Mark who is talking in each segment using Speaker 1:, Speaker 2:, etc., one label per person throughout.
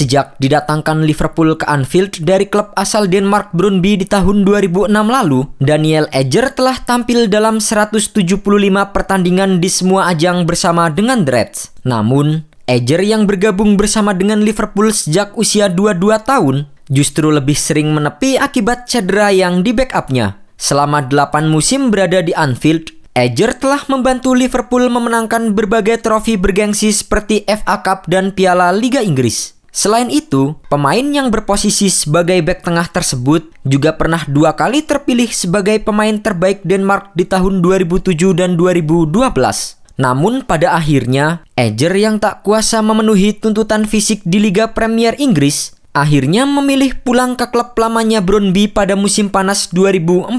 Speaker 1: Sejak didatangkan Liverpool ke Anfield dari klub asal Denmark Brunei di tahun 2006 lalu, Daniel Eger telah tampil dalam 175 pertandingan di semua ajang bersama dengan Reds. Namun, Eger yang bergabung bersama dengan Liverpool sejak usia 22 tahun justru lebih sering menepi akibat cedera yang di backupnya. Selama 8 musim berada di Anfield, Eger telah membantu Liverpool memenangkan berbagai trofi bergengsi seperti FA Cup dan Piala Liga Inggris. Selain itu, pemain yang berposisi sebagai bek tengah tersebut juga pernah dua kali terpilih sebagai pemain terbaik Denmark di tahun 2007 dan 2012. Namun pada akhirnya, Ejer yang tak kuasa memenuhi tuntutan fisik di Liga Premier Inggris akhirnya memilih pulang ke klub lamanya Brøndby pada musim panas 2014.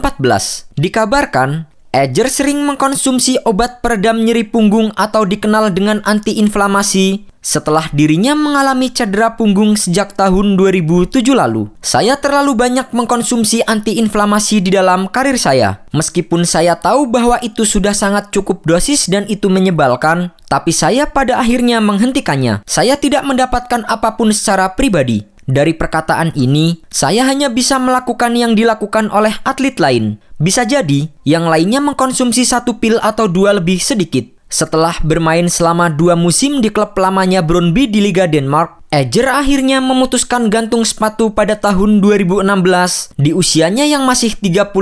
Speaker 1: Dikabarkan, Ejer sering mengkonsumsi obat peredam nyeri punggung atau dikenal dengan antiinflamasi setelah dirinya mengalami cedera punggung sejak tahun 2007 lalu. Saya terlalu banyak mengkonsumsi antiinflamasi di dalam karir saya. Meskipun saya tahu bahwa itu sudah sangat cukup dosis dan itu menyebalkan, tapi saya pada akhirnya menghentikannya. Saya tidak mendapatkan apapun secara pribadi. Dari perkataan ini, saya hanya bisa melakukan yang dilakukan oleh atlet lain. Bisa jadi, yang lainnya mengkonsumsi satu pil atau dua lebih sedikit. Setelah bermain selama dua musim di klub lamanya Brøndby di Liga Denmark, Edger akhirnya memutuskan gantung sepatu pada tahun 2016 di usianya yang masih 31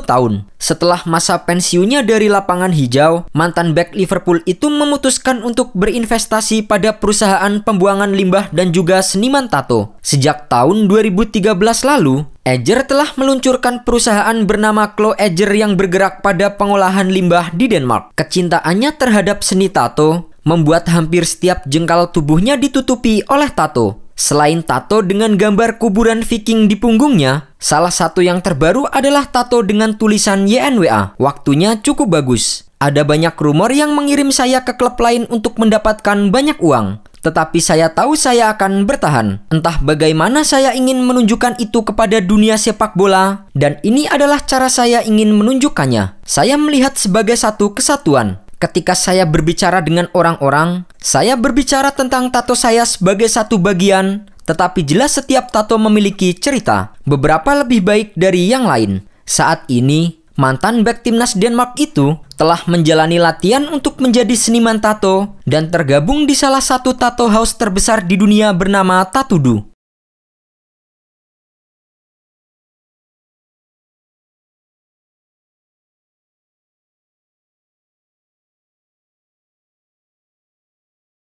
Speaker 1: tahun. Setelah masa pensiunnya dari lapangan hijau, mantan back Liverpool itu memutuskan untuk berinvestasi pada perusahaan pembuangan limbah dan juga seniman tato. Sejak tahun 2013 lalu, Edger telah meluncurkan perusahaan bernama Klo Edger yang bergerak pada pengolahan limbah di Denmark. Kecintaannya terhadap seni tato membuat hampir setiap jengkal tubuhnya ditutupi oleh tato. Selain tato dengan gambar kuburan Viking di punggungnya, salah satu yang terbaru adalah tato dengan tulisan YNWA. Waktunya cukup bagus. Ada banyak rumor yang mengirim saya ke klub lain untuk mendapatkan banyak uang. Tetapi saya tahu saya akan bertahan. Entah bagaimana saya ingin menunjukkan itu kepada dunia sepak bola. Dan ini adalah cara saya ingin menunjukkannya. Saya melihat sebagai satu kesatuan ketika saya berbicara dengan orang-orang, saya berbicara tentang tato saya sebagai satu bagian, tetapi jelas setiap tato memiliki cerita, beberapa lebih baik dari yang lain. Saat ini, mantan back timnas Denmark itu telah menjalani latihan untuk menjadi seniman tato dan tergabung di salah satu tato house terbesar di dunia bernama Tatudu.